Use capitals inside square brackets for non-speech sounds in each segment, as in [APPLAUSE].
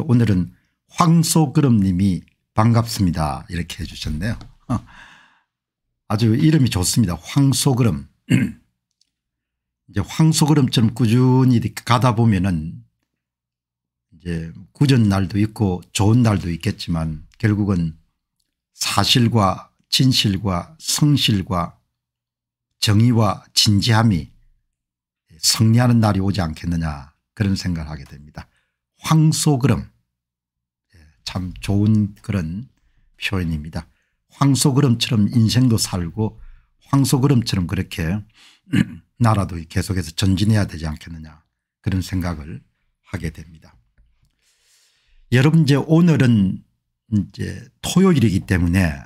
오늘은 황소그름 님이 반갑습니다 이렇게 해 주셨네요. 어. 아주 이름이 좋습니다. 황소그름. [CLEARS THROAT] 이제 황소그름처럼 꾸준히 가다 보면은 이제 굳은 날도 있고 좋은 날도 있겠지만 결국은 사실과 진실과 성실과 정의와 진지함이 승리하는 날이 오지 않겠느냐 그런 생각을 하게 됩니다. 황소그름 예, 참 좋은 그런 표현입니다. 황소그름처럼 인생도 살고 황소그름처럼 그렇게 [CLEARS THROAT] 나라도 계속해서 전진해야 되지 않겠느냐 그런 생각을 하게 됩니다. 여러분 이제 오늘은 이제 토요일이기 때문에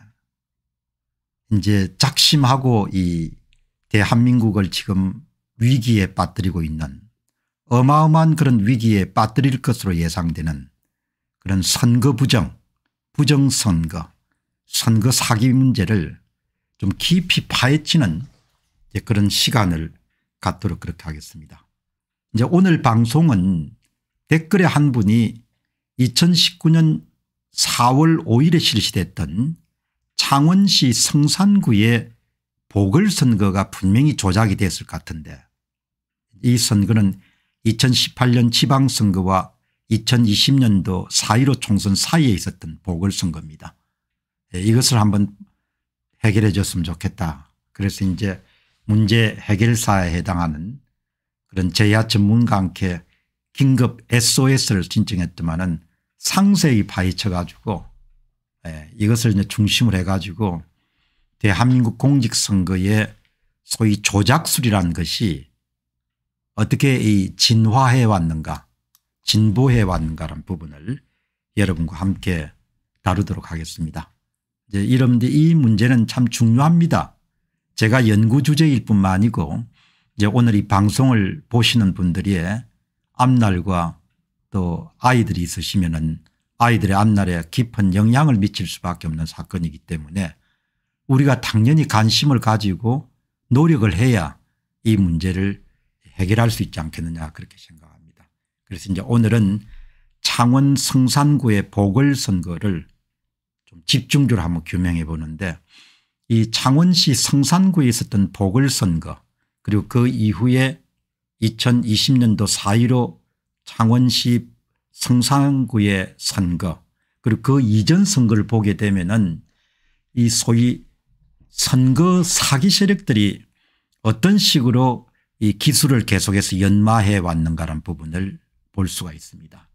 이제 작심하고 이 대한민국을 지금 위기에 빠뜨리고 있는 어마어마한 그런 위기에 빠뜨릴 것으로 예상되는 그런 선거 부정 부정선거 선거 사기 문제를 좀 깊이 파헤치는 그런 시간을 갖도록 그렇게 하겠습니다. 이제 오늘 방송은 댓글에 한 분이 2019년 4월 5일에 실시됐던 창원시 성산구의 보궐선거가 분명히 조작이 됐을 것 같은데 이 선거는 2018년 지방선거와 2020년도 4.15 총선 사이에 있었던 보궐선거입니다. 예, 이것을 한번 해결해 줬으면 좋겠다. 그래서 이제 문제 해결사에 해당하는 그런 제야 전문가 함께 긴급 SOS를 신청했더만은 상세히 파헤쳐 가지고 예, 이것을 이제 중심을 해 가지고 대한민국 공직선거에 소위 조작술이라는 것이 어떻게 이 진화해 왔는가 진보해 왔는가라는 부분을 여러분과 함께 다루도록 하겠습니다. 이제 이런 이 문제는 참 중요합니다. 제가 연구 주제일 뿐만 아니고 이제 오늘 이 방송을 보시는 분들의 앞날과 또 아이들이 있으시면은 아이들의 앞날에 깊은 영향을 미칠 수밖에 없는 사건이기 때문에 우리가 당연히 관심을 가지고 노력을 해야 이 문제를 해결할 수 있지 않겠느냐 그렇게 생각합니다. 그래서 이제 오늘은 창원 성산구의 보궐선거를 좀 집중적으로 한번 규명해 보는데 이 창원시 성산구에 있었던 보궐선거 그리고 그 이후에 2020년도 4.15 창원시 성산구의 선거 그리고 그 이전 선거를 보게 되면은 이 소위 선거 사기 세력들이 어떤 식으로 이 기술을 계속해서 연마해 왔는가라는 부분을 볼 수가 있습니다.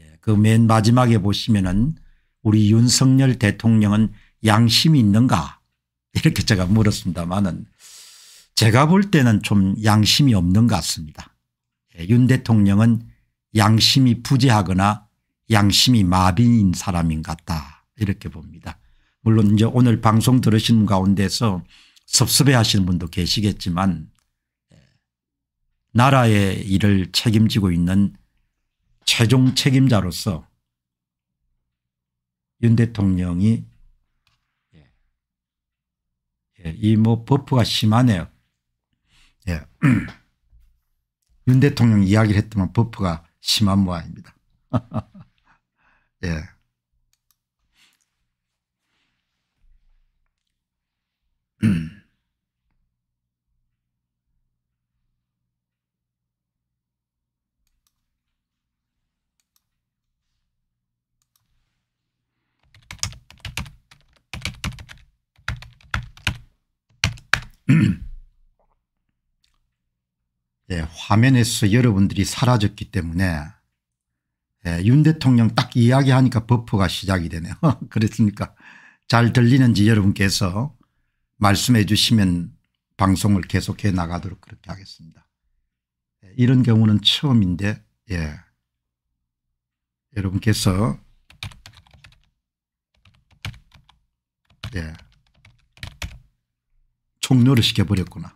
예, 그맨 마지막에 보시면은 우리 윤석열 대통령은 양심이 있는가 이렇게 제가 물었습니다만은 제가 볼 때는 좀 양심이 없는 것 같습니다. 예, 윤 대통령은 양심이 부재하거나 양심이 마빈인 사람인 같다 이렇게 봅니다. 물론 이제 오늘 방송 들으신 가운데서 섭섭해 하시는 분도 계시겠지만 나라의 일을 책임지고 있는 최종 책임자로서 윤 대통령이 예, 예 이뭐 버프가 심하네요. 예. [CLEARS THROAT] 윤 대통령 이야기를 했더만 버프가 심한 모양입니다. [LAUGHS] 예. [CLEARS THROAT] 예, 화면에서 여러분들이 사라졌기 때문에 예, 윤 대통령 딱 이야기하니까 버프가 시작이 되네요. [LAUGHS] 그렇습니까 잘 들리는지 여러분께서 말씀해 주시면 방송을 계속해 나가도록 그렇게 하겠습니다. 예, 이런 경우는 처음인데 예. 여러분께서 예. 속료를 시켜버렸구나.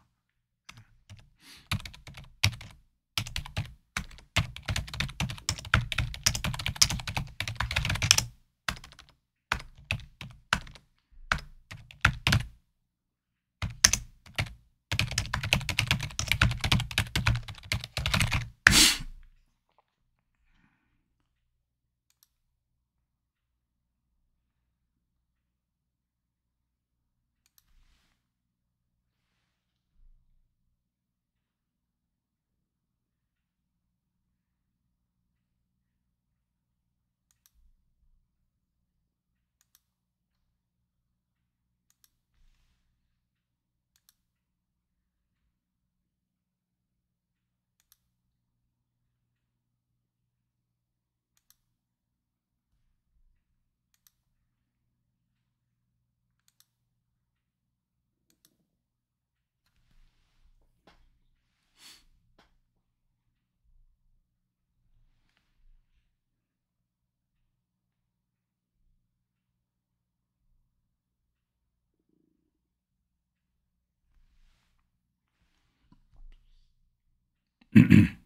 mm [CLEARS THROAT]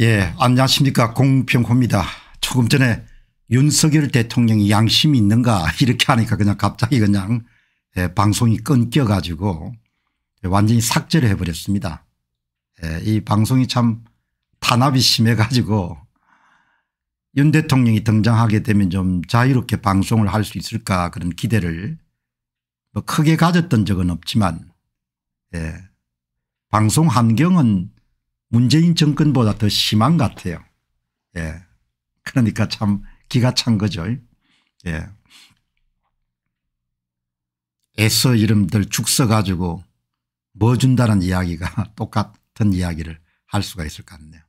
예, 안녕하십니까. 공평호입니다 조금 전에 윤석열 대통령이 양심이 있는가 [LAUGHS] 이렇게 하니까 그냥 갑자기 그냥 예, 방송이 끊겨 가지고 예, 완전히 삭제를 해버렸습니다. 예, 이 방송이 참 탄압이 심해 가지고 윤 대통령이 등장하게 되면 좀 자유롭게 방송을 할 수 있을까 그런 기대를 뭐 크게 가졌던 적은 없지만 예, 방송 환경은 문재인 정권보다 더 심한 것 같아요. 예. 그러니까 참 기가 찬 거죠. 예. 애써 이름들 죽서 가지고 뭐 준다는 이야기가 [LAUGHS] 똑같은 이야기를 할 수가 있을 것 같네요.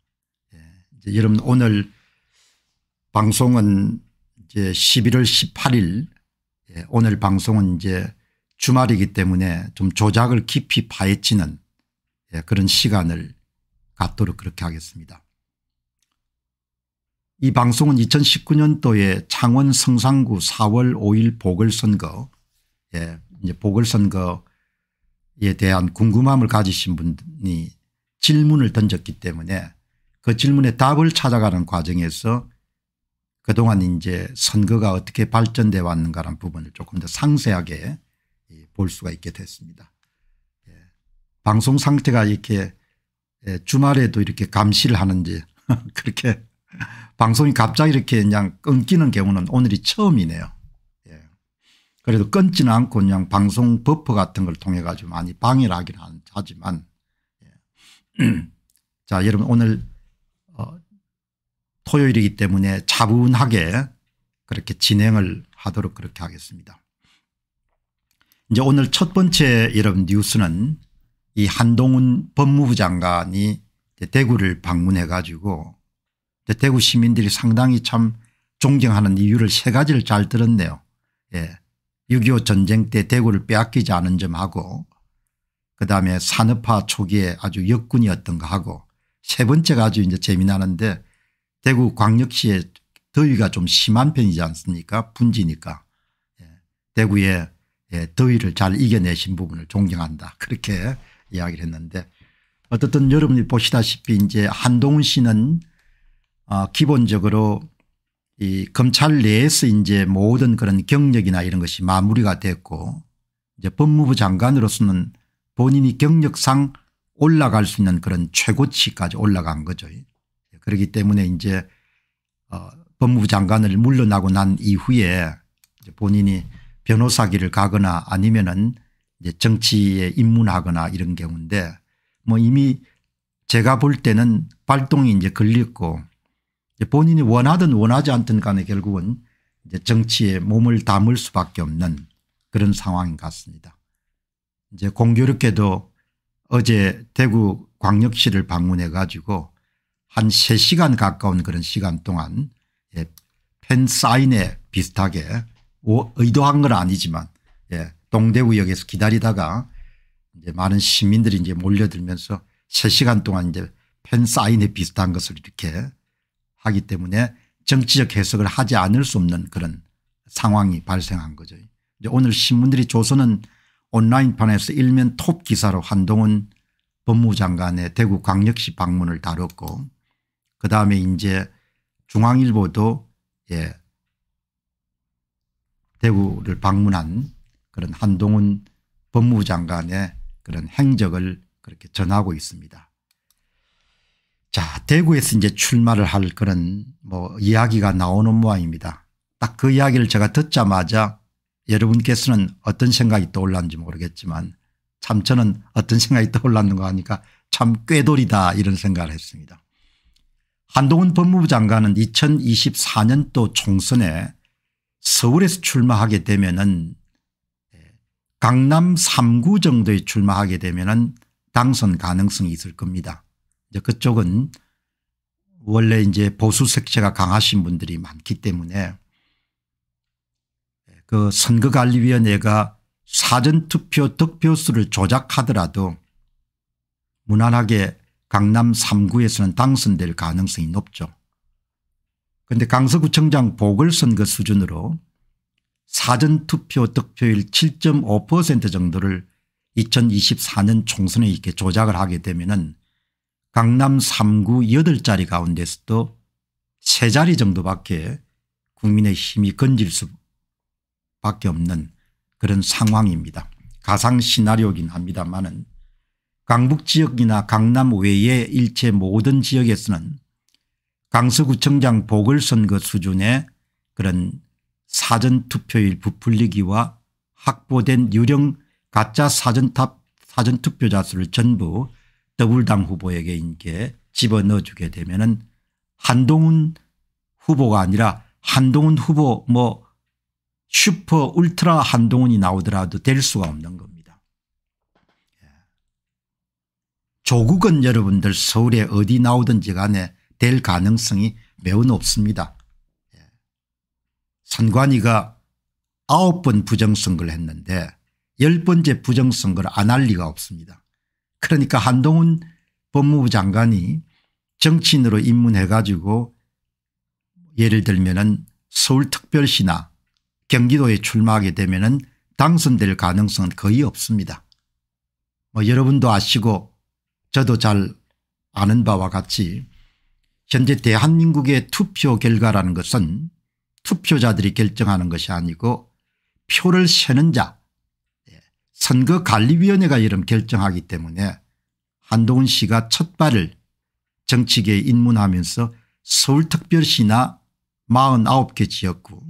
예. 이제 여러분 오늘 방송은 이제 11월 18일 예. 오늘 방송은 이제 주말이기 때문에 좀 조작을 깊이 파헤치는 예. 그런 시간을 갖도록 그렇게 하겠습니다. 이 방송은 2019년도에 창원 성산구 4월 5일 보궐선거 예, 이제 보궐선거에 대한 궁금함을 가지신 분이 질문을 던졌기 때문에 그 질문에 답을 찾아가는 과정에서 그동안 이제 선거가 어떻게 발전돼 왔는가라는 부분을 조금 더 상세하게 볼 수가 있게 됐습니다. 예. 방송 상태가 이렇게 예, 주말에도 이렇게 감시를 하는지 [LAUGHS] 그렇게 방송이 갑자기 이렇게 그냥 끊기는 경우는 오늘이 처음이네요. 예. 그래도 끊지는 않고 그냥 방송 버퍼 같은 걸 통해 가지고 많이 방해를 하긴 하지만 예. [CLEARS THROAT] 자 여러분 오늘 어, 토요일이기 때문에 차분하게 그렇게 진행을 하도록 그렇게 하겠습니다. 이제 오늘 첫 번째 여러분 뉴스는 이 한동훈 법무부 장관이 대구를 방문해 가지고 대구 시민들이 상당히 참 존경하는 이유를 세 가지를 잘 들었네요. 예. 6.25 전쟁 때 대구를 빼앗기지 않은 점하고 그다음에 산업화 초기에 아주 역군이었던가 하고 세 번째가 아주 이제 재미나는데 대구 광역시에 더위가 좀 심한 편이지 않습니까 분지니까 예. 대구에 예. 더위를 잘 이겨내신 부분을 존경한다 그렇게 이야기를 했는데 어떻든 여러분이 보시다시피 이제 한동훈 씨는 어 기본적으로 이 검찰 내에서 이제 모든 그런 경력이나 이런 것이 마무리가 됐고 이제 법무부 장관으로서는 본인이 경력상 올라갈 수 있는 그런 최고치까지 올라간 거죠. 그렇기 때문에 이제 어 법무부 장관을 물러나고 난 이후에 본인이 변호사 길을 가거나 아니면은 정치에 입문하거나 이런 경우인데 뭐 이미 제가 볼 때는 발동이 이제 걸렸고 본인이 원하든 원하지 않든 간에 결국은 이제 정치에 몸을 담을 수밖에 없는 그런 상황인 것 같습니다. 이제 공교롭게도 어제 대구 광역시를 방문해 가지고 한 3시간 가까운 그런 시간 동안 예, 팬 사인에 비슷하게 오, 의도한 건 아니지만 예, 동대구역에서 기다리다가 이제 많은 시민들이 이제 몰려들면서 3시간 동안 이제 팬 사인회 비슷한 것을 이렇게 하기 때문에 정치적 해석을 하지 않을 수 없는 그런 상황이 발생한 거죠. 오늘 신문들이 조선은 온라인판에서 일면 톱 기사로 한동훈 법무장관의 대구 광역시 방문을 다뤘고 그다음에 이제 중앙일보도 예 대구를 방문한 그런 한동훈 법무장관의 그런 행적을 그렇게 전하고 있습니다. 자 대구에서 이제 출마를 할 그런 뭐 이야기가 나오는 모양입니다. 딱 그 이야기를 제가 듣자마자 여러분께서는 어떤 생각이 떠올랐는지 모르겠지만 참 저는 어떤 생각이 떠올랐는가 하니까 참 꾀돌이다 이런 생각을 했습니다. 한동훈 법무부 장관은 2024년도 총선에 서울에서 출마하게 되면은 강남 3구 정도에 출마하게 되면 당선 가능성이 있을 겁니다. 이제 그쪽은 원래 이제 보수 색채가 강하신 분들이 많기 때문에 그 선거관리위원회가 사전투표 득표수를 조작하더라도 무난하게 강남 3구에서는 당선될 가능성이 높죠. 그런데 강서구청장 보궐선거 수준으로 사전투표 득표율 7.5% 정도를 2024년 총선에 이렇게 조작을 하게 되면은 강남 3구 8자리 가운데서도 3자리 정도밖에 국민의 힘이 건질 수밖에 없는 그런 상황입니다. 가상 시나리오긴 합니다만은 강북 지역이나 강남 외의 일체 모든 지역에서는 강서구청장 보궐선거 수준의 그런 사전투표일 부풀리기와 확보된 유령 가짜 사전탑 사전투표자 수를 전부 더불당 후보에게 인게 집어넣어주게 되면 은 한동훈 후보가 아니라 한동훈 후보 뭐 슈퍼 울트라 한동훈이 나오더라도 될 수가 없는 겁니다. 예. 조국은 여러분들 서울에 어디 나오든지 간에 될 가능성이 매우 높습니다. 선관위가 9번 부정선거를 했는데 10번째 부정선거를 안 할 리가 없습니다. 그러니까 한동훈 법무부 장관이 정치인으로 입문해 가지고 예를 들면 은 서울특별시나 경기도에 출마하게 되면 은 당선될 가능성은 거의 없습니다. 뭐 여러분도 아시고 저도 잘 아는 바와 같이 현재 대한민국의 투표 결과라는 것은 투표자들이 결정하는 것이 아니고 표를 세는 자 예, 선거관리위원회가 이름 결정하기 때문에 한동훈 씨가 첫 발을 정치계에 입문하면서 서울특별시나 49개 지역구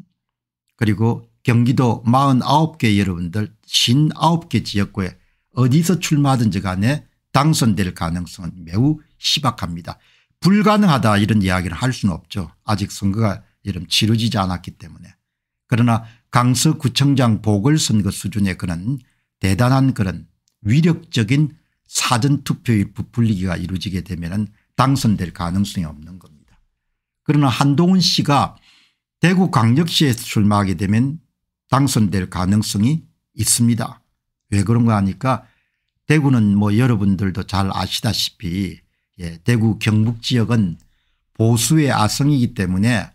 그리고 경기도 49개 여러분들 59개 지역구에 어디서 출마하든지 간에 당선될 가능성은 매우 희박합니다. 불가능하다 이런 이야기를 할 수는 없죠. 아직 선거가 이름 치루지지 않았기 때문에 그러나 강서구청장 보궐선거 그 수준의 그런 대단한 그런 위력적인 사전투표의 부풀리기가 이루어지게 되면 은 당선될 가능성이 없는 겁니다. 그러나 한동훈 씨가 대구광역시에 출마하게 되면 당선될 가능성이 있습니다. 왜 그런가 하니까 대구는 뭐 여러분들도 잘 아시다시피 예, 대구 경북 지역은 보수의 아성이기 때문에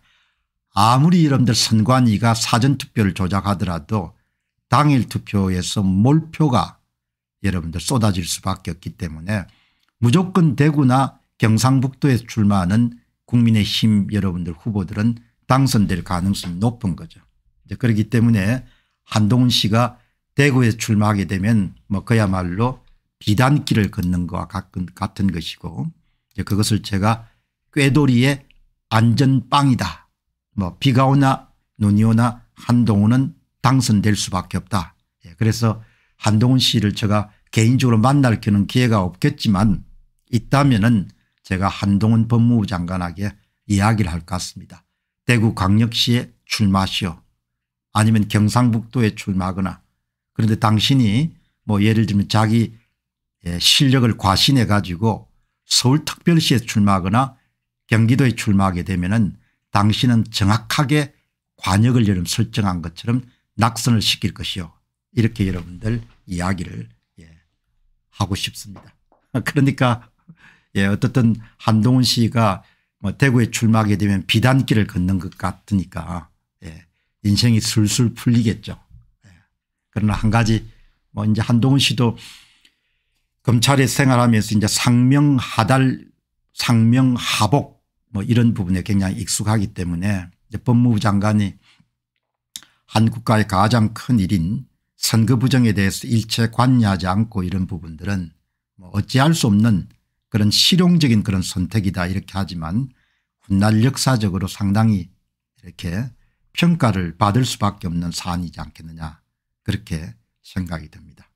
아무리 여러분들 선관위가 사전투표를 조작하더라도 당일 투표에서 몰표가 여러분들 쏟아질 수밖에 없기 때문에 무조건 대구나 경상북도에 출마하는 국민의힘 여러분들 후보들은 당선될 가능성이 높은 거죠. 그렇기 때문에 한동훈 씨가 대구에 출마하게 되면 뭐 그야말로 비단길을 걷는 것과 같은 것이고 그것을 제가 꾀돌이의 안전빵이다 뭐 비가 오나 눈이 오나 한동훈은 당선될 수밖에 없다. 예, 그래서 한동훈 씨를 제가 개인적으로 만날 그런 기회가 없겠지만 있다면은 제가 한동훈 법무부 장관에게 이야기를 할 것 같습니다. 대구 광역시에 출마시오 아니면 경상북도에 출마하거나 그런데 당신이 뭐 예를 들면 자기 예, 실력을 과신해 가지고 서울특별시에 출마하거나 경기도에 출마하게 되면은 당신은 정확하게 관역을 여러분 설정한 것처럼 낙선을 시킬 것이요. 이렇게 여러분들 이야기를 예, 하고 싶습니다. [LAUGHS] 그러니까 예, 어떻든 한동훈 씨가 뭐 대구에 출마하게 되면 비단길을 걷는 것 같으니까 예, 인생이 술술 풀리겠죠. 예. 그러나 한 가지 뭐 이제 한동훈 씨도 검찰에 생활하면서 이제 상명하달 상명하복 뭐 이런 부분에 굉장히 익숙하기 때문에 법무부 장관이 한 국가의 가장 큰 일인 선거 부정에 대해서 일체 관여하지 않고 이런 부분들은 뭐 어찌할 수 없는 그런 실용적인 그런 선택이다 이렇게 하지만 훗날 역사적으로 상당히 이렇게 평가를 받을 수밖에 없는 사안이지 않겠느냐 그렇게 생각이 듭니다.